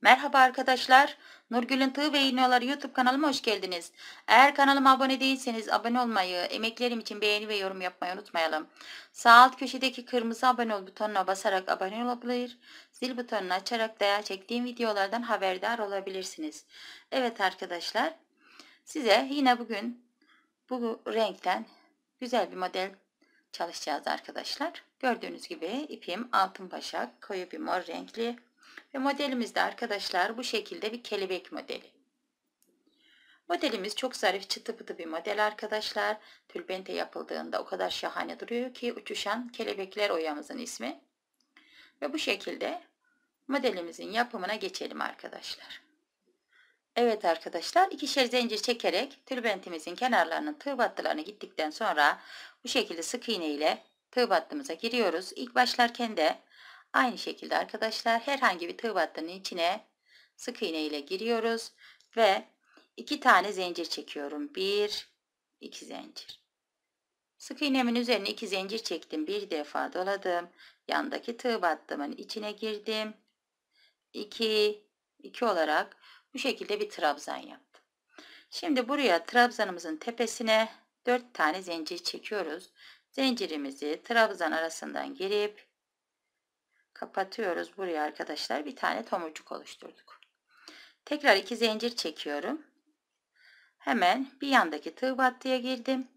Merhaba arkadaşlar. Nurgül'ün Tığ ve İğneoları YouTube kanalıma hoş geldiniz. Eğer kanalıma abone değilseniz abone olmayı, emeklerim için beğeni ve yorum yapmayı unutmayalım. Sağ alt köşedeki kırmızı abone ol butonuna basarak abone olabilir, zil butonunu açarak da çektiğim videolardan haberdar olabilirsiniz. Evet arkadaşlar, size yine bugün bu renkten güzel bir model çalışacağız arkadaşlar. Gördüğünüz gibi ipim altın başak, koyu bir mor renkli. Ve modelimizde arkadaşlar bu şekilde bir kelebek modeli. Modelimiz çok zarif çıtı pıtı bir model arkadaşlar. Tülbente yapıldığında o kadar şahane duruyor ki uçuşan kelebekler oyamızın ismi. Ve bu şekilde modelimizin yapımına geçelim arkadaşlar. Evet arkadaşlar ikişer zincir çekerek tülbentimizin kenarlarının tığ battılarını gittikten sonra bu şekilde sık iğne ile tığ battımıza giriyoruz. İlk başlarken de Aynı şekilde arkadaşlar herhangi bir tığ battının içine sık iğne ile giriyoruz ve iki tane zincir çekiyorum. Bir, iki zincir. Sık iğnemin üzerine iki zincir çektim. Bir defa doladım. Yandaki tığ battımın içine girdim. 2 2 olarak bu şekilde bir trabzan yaptım. Şimdi buraya trabzanımızın tepesine 4 tane zincir çekiyoruz. Zincirimizi trabzan arasından girip kapatıyoruz buraya arkadaşlar. Bir tane tomurcuk oluşturduk. Tekrar iki zincir çekiyorum. Hemen bir yandaki tığ battıya girdim.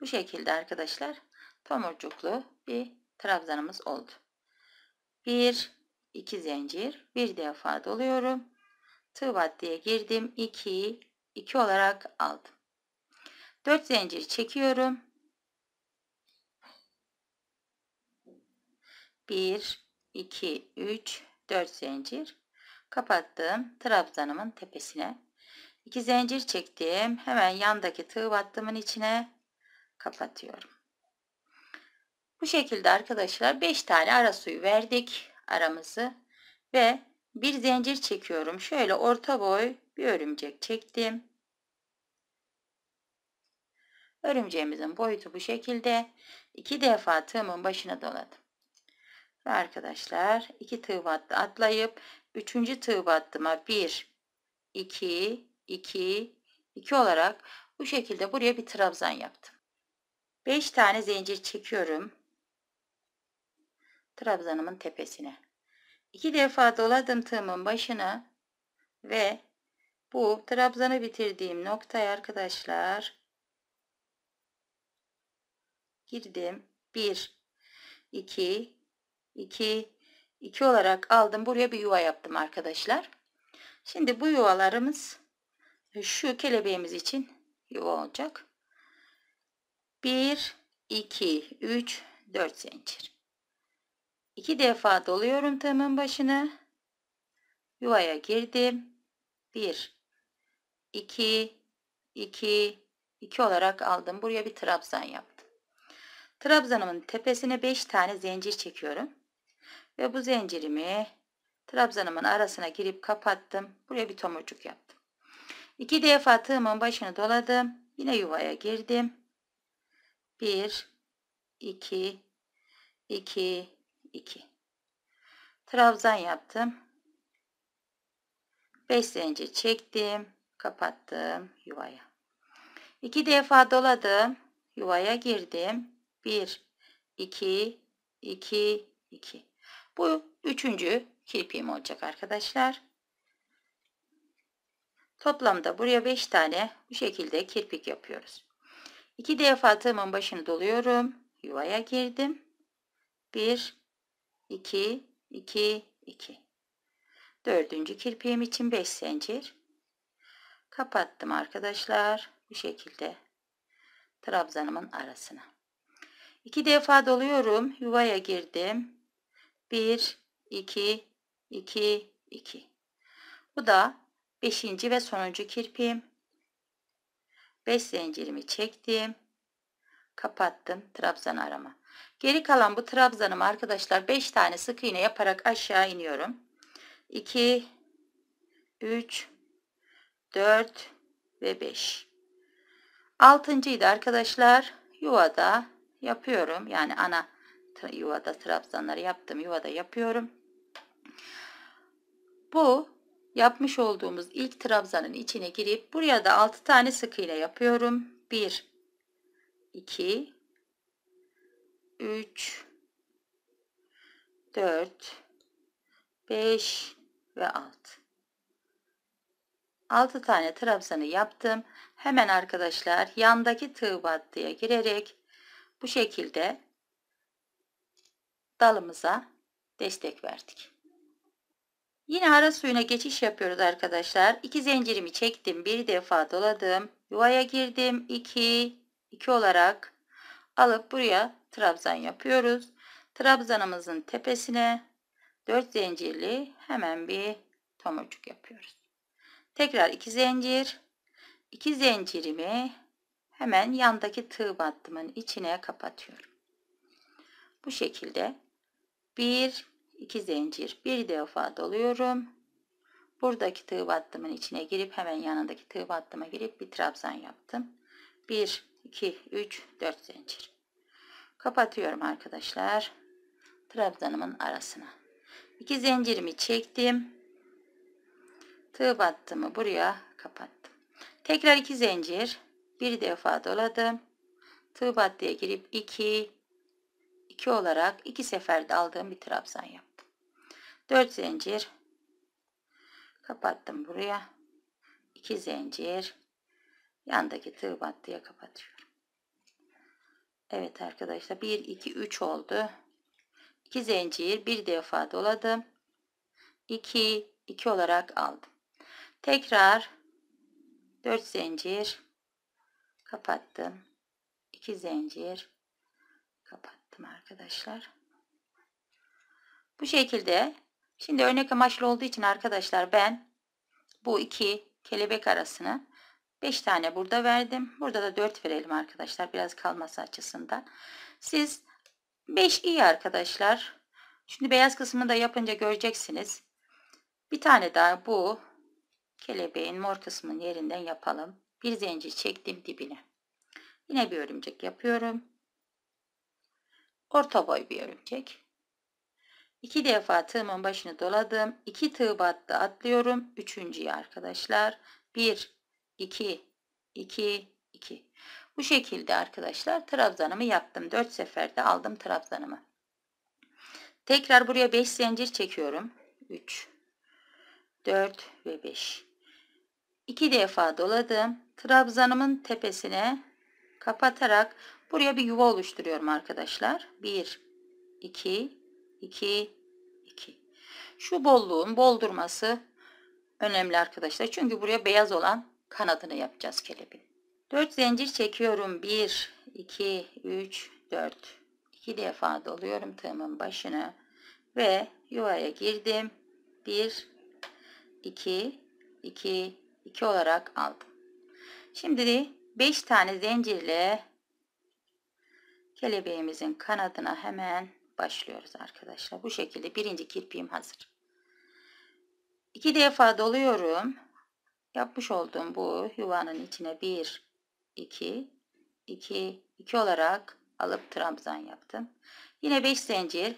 Bu şekilde arkadaşlar tomurcuklu bir trabzanımız oldu. Bir, iki zincir bir defa doluyorum. Tığ battıya girdim. 2 2 olarak aldım. 4 zincir çekiyorum. 1 2, 3, 4 zincir. Kapattım. Trabzanımın tepesine. 2 zincir çektim. Hemen yandaki tığ battımın içine kapatıyorum. Bu şekilde arkadaşlar 5 tane ara suyu verdik aramızı ve bir zincir çekiyorum. Şöyle orta boy bir örümcek çektim. Örümceğimizin boyutu bu şekilde. İki defa tığımın başına doladım. Ve arkadaşlar 2 tığ battı atlayıp 3. tığ battıma 1 2 2 2 olarak bu şekilde buraya bir trabzan yaptım. 5 tane zincir çekiyorum. Trabzanımın tepesine. 2 defa doladım tığımın başına ve bu trabzanı bitirdiğim noktaya arkadaşlar girdim. 1 2 2, 2 olarak aldım. Buraya bir yuva yaptım arkadaşlar. Şimdi bu yuvalarımız şu kelebeğimiz için yuva olacak. 1, 2, 3, 4 zincir. 2 defa doluyorum tığımın başını. Yuvaya girdim. 1, 2, 2, 2 olarak aldım. Buraya bir trabzan yaptım. Trabzanımın tepesine 5 tane zincir çekiyorum. Ve bu zincirimi trabzanımın arasına girip kapattım. Buraya bir tomurcuk yaptım. İki defa tığımın başını doladım. Yine yuvaya girdim. Bir, iki, iki, iki. Trabzan yaptım. Beş zincir çektim. Kapattım yuvaya. İki defa doladım. Yuvaya girdim. Bir, iki, iki, iki. Bu üçüncü kirpiğim olacak arkadaşlar. Toplamda buraya 5 tane bu şekilde kirpik yapıyoruz. 2 defa tığımın başını doluyorum. Yuvaya girdim. 1, 2, 2, 2. Dördüncü kirpiğim için 5 zincir. Kapattım arkadaşlar. Bu şekilde trabzanımın arasına. 2 defa doluyorum. Yuvaya girdim. 1, 2, 2, 2. Bu da 5. ve sonuncu kirpim. 5 zincirimi çektim. Kapattım trabzan arama. Geri kalan bu trabzanım arkadaşlar 5 tane sık iğne yaparak aşağı iniyorum. 2, 3, 4 ve 5. Altıncıydı da arkadaşlar yuvada yapıyorum. Yani ana yuvada trabzanları yaptım. Yuvada yapıyorum. Bu yapmış olduğumuz ilk trabzanın içine girip buraya da 6 tane sık iğne yapıyorum. 1 2 3 4 5 ve 6 6 tane trabzanı yaptım. Hemen arkadaşlar yandaki tığ battıya girerek bu şekilde dalımıza destek verdik. Yine ara suyuna geçiş yapıyoruz arkadaşlar. İki zincirimi çektim. Bir defa doladım. Yuvaya girdim. 2 2 olarak alıp buraya trabzan yapıyoruz. Trabzanımızın tepesine 4 zincirli hemen bir tomurcuk yapıyoruz. Tekrar 2 zincir. 2 zincirimi hemen yandaki tığ battımın içine kapatıyorum. Bu şekilde 1 2 zincir bir defa doluyorum buradaki tığ battımın içine girip hemen yanındaki tığ battıma girip bir trabzan yaptım 1 2 3 4 zincir kapatıyorum arkadaşlar trabzanımın arasına 2 zincirimi çektim tığ battımı buraya kapattım tekrar 2 zincir bir defa doladım tığ battıya girip 2 2 olarak 2 seferde aldığım bir trabzan yaptım. 4 zincir kapattım buraya. 2 zincir yandaki tığ battıya kapatıyorum. Evet arkadaşlar 1 2 3 oldu. 2 zincir bir defa doladım. 2 2 olarak aldım. Tekrar 4 zincir kapattım. 2 zincir yaptım arkadaşlar. Bu şekilde şimdi örnek amaçlı olduğu için arkadaşlar ben bu iki kelebek arasını 5 tane burada verdim. Burada da 4 verelim arkadaşlar. Biraz kalması açısından. Siz 5 iyi arkadaşlar. Şimdi beyaz kısmını da yapınca göreceksiniz. Bir tane daha bu kelebeğin mor kısmının yerinden yapalım. Bir zincir çektim dibine. Yine bir örümcek yapıyorum orta boy bir örümcek. 2 defa tığımın başını doladım. 2 tığ battı atlıyorum. Üçüncüyü arkadaşlar. 1, 2, 2, 2. Bu şekilde arkadaşlar trabzanımı yaptım. 4 seferde aldım trabzanımı. Tekrar buraya 5 zincir çekiyorum. 3, 4 ve 5. 2 defa doladım. Trabzanımın tepesine kapatarak Buraya bir yuva oluşturuyorum arkadaşlar. 1, 2, 2, 2. Şu bolluğun boldurması önemli arkadaşlar. Çünkü buraya beyaz olan kanadını yapacağız kelebin. 4 zincir çekiyorum. 1, 2, 3, 4. 2 defa doluyorum tığımın başına ve yuvaya girdim. 1, 2, 2, 2 olarak aldım. Şimdi 5 tane zincirle Kelebeğimizin kanadına hemen başlıyoruz arkadaşlar. Bu şekilde birinci kirpiğim hazır. İki defa doluyorum. Yapmış olduğum bu yuvanın içine bir, iki, iki, iki olarak alıp trabzan yaptım. Yine beş zincir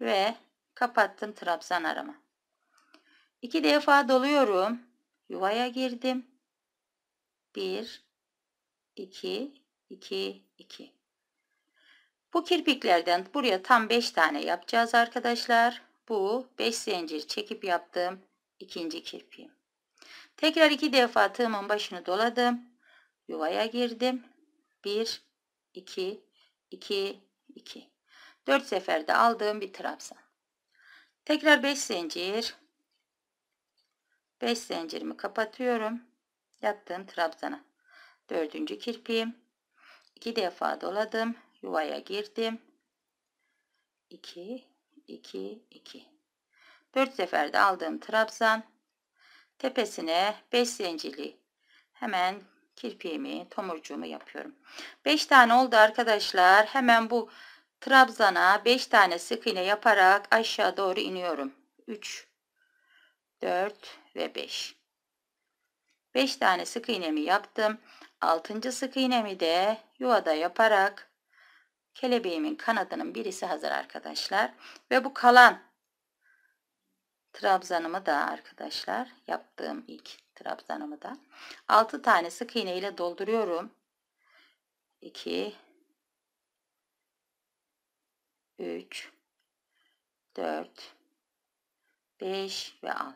ve kapattım trabzan arama. İki defa doluyorum. Yuvaya girdim. Bir, iki, iki, iki. Bu kirpiklerden buraya tam 5 tane yapacağız arkadaşlar. Bu 5 zincir çekip yaptığım ikinci kirpiğim. Tekrar iki defa tığımın başını doladım. Yuvaya girdim. 1, 2, 2, 2. 4 seferde aldığım bir trabzan. Tekrar 5 zincir. 5 zincirimi kapatıyorum. yaptığım trabzana. Dördüncü kirpiğim. 2 defa doladım yuvaya girdim. 2 2 2 4 seferde aldığım trabzan tepesine 5 zincirli hemen kirpiğimi tomurcuğumu yapıyorum. 5 tane oldu arkadaşlar. Hemen bu trabzana 5 tane sık iğne yaparak aşağı doğru iniyorum. 3 4 ve 5. 5 tane sık iğnemi yaptım. 6. sık iğnemi de yuvada yaparak Kelebeğimin kanadının birisi hazır arkadaşlar. Ve bu kalan trabzanımı da arkadaşlar yaptığım ilk trabzanımı da 6 tane sık iğne ile dolduruyorum. 2 3 4 5 ve 6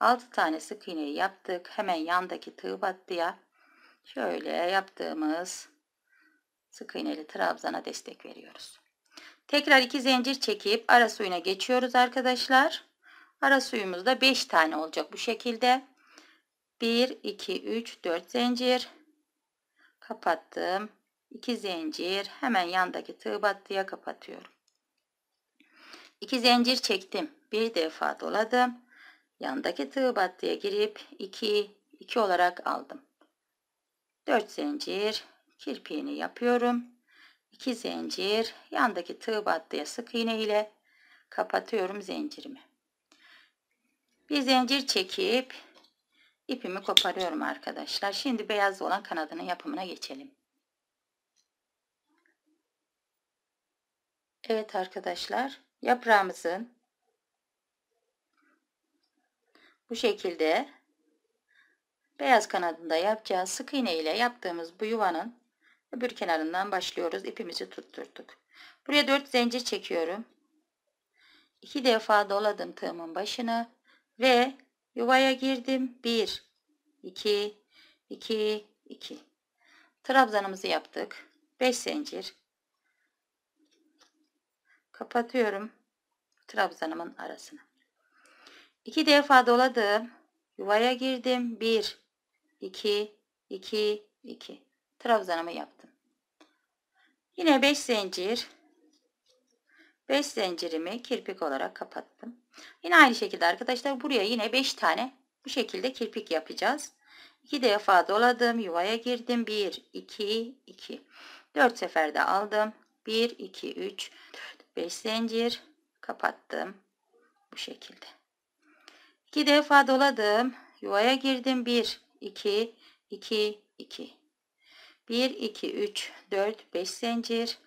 6 tane sık iğneyi yaptık. Hemen yandaki tığ battıya şöyle yaptığımız sık iğneli trabzana destek veriyoruz. Tekrar iki zincir çekip ara suyuna geçiyoruz arkadaşlar. Ara suyumuzda 5 tane olacak bu şekilde. 1 2 3 4 zincir kapattım. 2 zincir hemen yandaki tığ battıya kapatıyorum. 2 zincir çektim. Bir defa doladım. Yandaki tığ battıya girip 2 2 olarak aldım. 4 zincir kirpiğini yapıyorum. 2 zincir yandaki tığ battıya sık iğne ile kapatıyorum zincirimi. Bir zincir çekip ipimi koparıyorum arkadaşlar. Şimdi beyaz olan kanadının yapımına geçelim. Evet arkadaşlar yaprağımızın bu şekilde beyaz kanadında yapacağı sık iğne ile yaptığımız bu yuvanın Öbür kenarından başlıyoruz. ipimizi tutturduk. Buraya 4 zincir çekiyorum. 2 defa doladım tığımın başına ve yuvaya girdim. 1 2 2 2 Trabzanımızı yaptık. 5 zincir. Kapatıyorum trabzanımın arasını. 2 defa doladım. Yuvaya girdim. 1 2 2 2 trabzanımı yaptım. Yine 5 zincir 5 zincirimi kirpik olarak kapattım. Yine aynı şekilde arkadaşlar buraya yine 5 tane bu şekilde kirpik yapacağız. 2 defa doladım yuvaya girdim 1 2 2 4 seferde aldım 1 2 3 4 5 zincir kapattım bu şekilde 2 defa doladım yuvaya girdim 1 2 2 2 1 2 3 4 5 zincir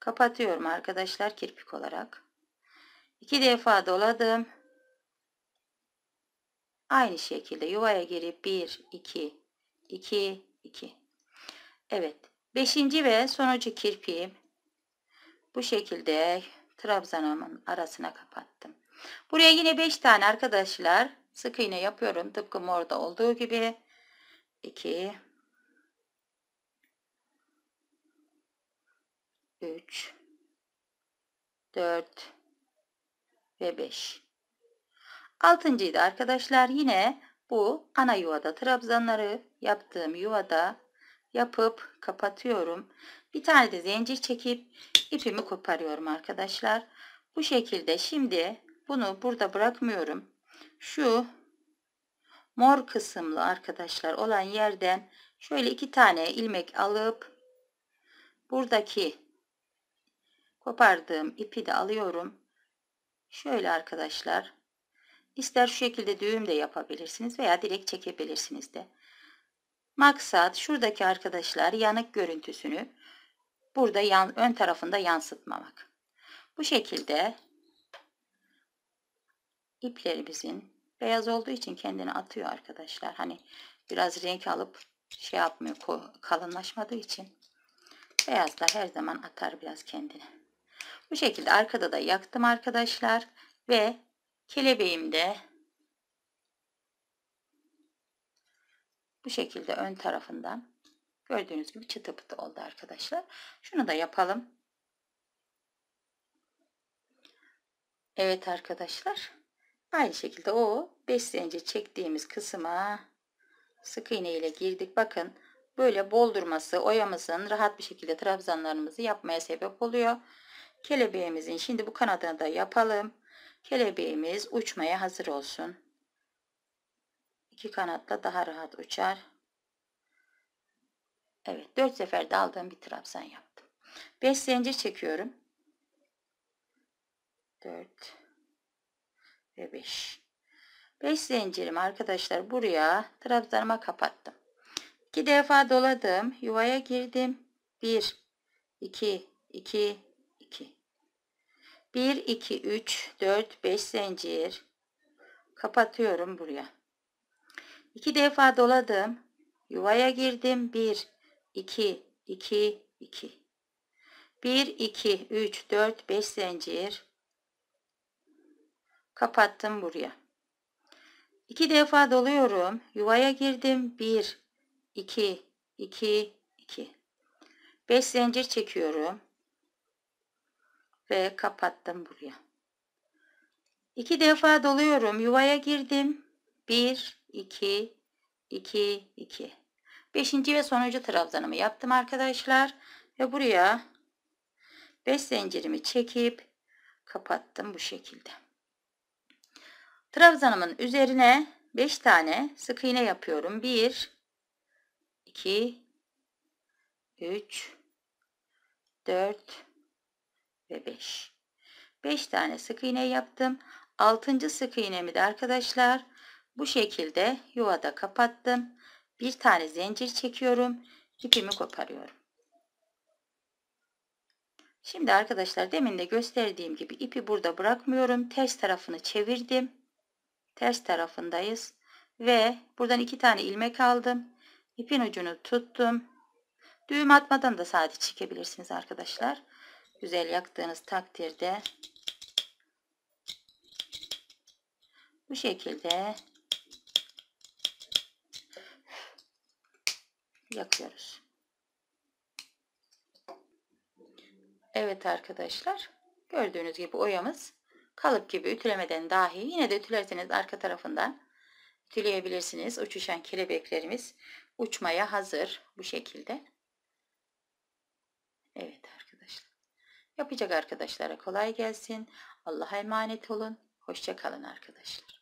kapatıyorum arkadaşlar kirpik olarak 2 defa doladım aynı şekilde yuvaya girip 1 2 2 2 Evet 5. ve sonuncu kirpiğim bu şekilde trabzanımın arasına kapattım buraya yine 5 tane arkadaşlar sık iğne yapıyorum tıpkı morda olduğu gibi 2 3, 4 ve 5. altıncıydı arkadaşlar yine bu ana yuvada trabzanları yaptığım yuvada yapıp kapatıyorum. Bir tane de zincir çekip ipimi koparıyorum arkadaşlar. Bu şekilde şimdi bunu burada bırakmıyorum. Şu mor kısımlı arkadaşlar olan yerden şöyle iki tane ilmek alıp buradaki Kopardığım ipi de alıyorum. Şöyle arkadaşlar. İster şu şekilde düğüm de yapabilirsiniz veya direkt çekebilirsiniz de. Maksat şuradaki arkadaşlar yanık görüntüsünü burada yan, ön tarafında yansıtmamak. Bu şekilde iplerimizin beyaz olduğu için kendini atıyor arkadaşlar. Hani biraz renk alıp şey yapmıyor kalınlaşmadığı için beyaz da her zaman atar biraz kendini. Bu şekilde arkada da yaktım arkadaşlar. Ve kelebeğimde bu şekilde ön tarafından gördüğünüz gibi çıtı pıtı oldu arkadaşlar. Şunu da yapalım. Evet arkadaşlar. Aynı şekilde o 5 zincir çektiğimiz kısma sık iğne ile girdik. Bakın böyle boldurması oyamızın rahat bir şekilde trabzanlarımızı yapmaya sebep oluyor. Kelebeğimizin şimdi bu kanadını da yapalım. Kelebeğimiz uçmaya hazır olsun. İki kanatla daha rahat uçar. Evet 4 seferde aldığım bir trabzan yaptım. 5 zincir çekiyorum. 4 ve 5. 5 zincirim arkadaşlar buraya trabzanıma kapattım. 2 defa doladım. Yuvaya girdim. 1 2 2 1 2 3 4 5 zincir kapatıyorum buraya 2 defa doladım yuvaya girdim 1 2 2 2 1 2 3 4 5 zincir kapattım buraya 2 defa doluyorum yuvaya girdim 1 2 2 2 5 zincir çekiyorum ve kapattım buraya. İki defa doluyorum. Yuvaya girdim. Bir, iki, iki, iki. Beşinci ve sonuncu trabzanımı yaptım arkadaşlar. Ve buraya beş zincirimi çekip kapattım bu şekilde. Trabzanımın üzerine beş tane sık iğne yapıyorum. 1 2 3 4 ve 5. 5 tane sık iğne yaptım. 6. sık iğnemi de arkadaşlar bu şekilde yuvada kapattım. Bir tane zincir çekiyorum. İpimi koparıyorum. Şimdi arkadaşlar demin de gösterdiğim gibi ipi burada bırakmıyorum. Ters tarafını çevirdim. Ters tarafındayız. Ve buradan iki tane ilmek aldım. İpin ucunu tuttum. Düğüm atmadan da sadece çekebilirsiniz arkadaşlar güzel yaktığınız takdirde bu şekilde yakıyoruz. Evet arkadaşlar gördüğünüz gibi oyamız kalıp gibi ütülemeden dahi yine de ütülerseniz arka tarafından ütüleyebilirsiniz. Uçuşan kelebeklerimiz uçmaya hazır bu şekilde. Yapacak arkadaşlara kolay gelsin. Allah'a emanet olun. Hoşçakalın arkadaşlar.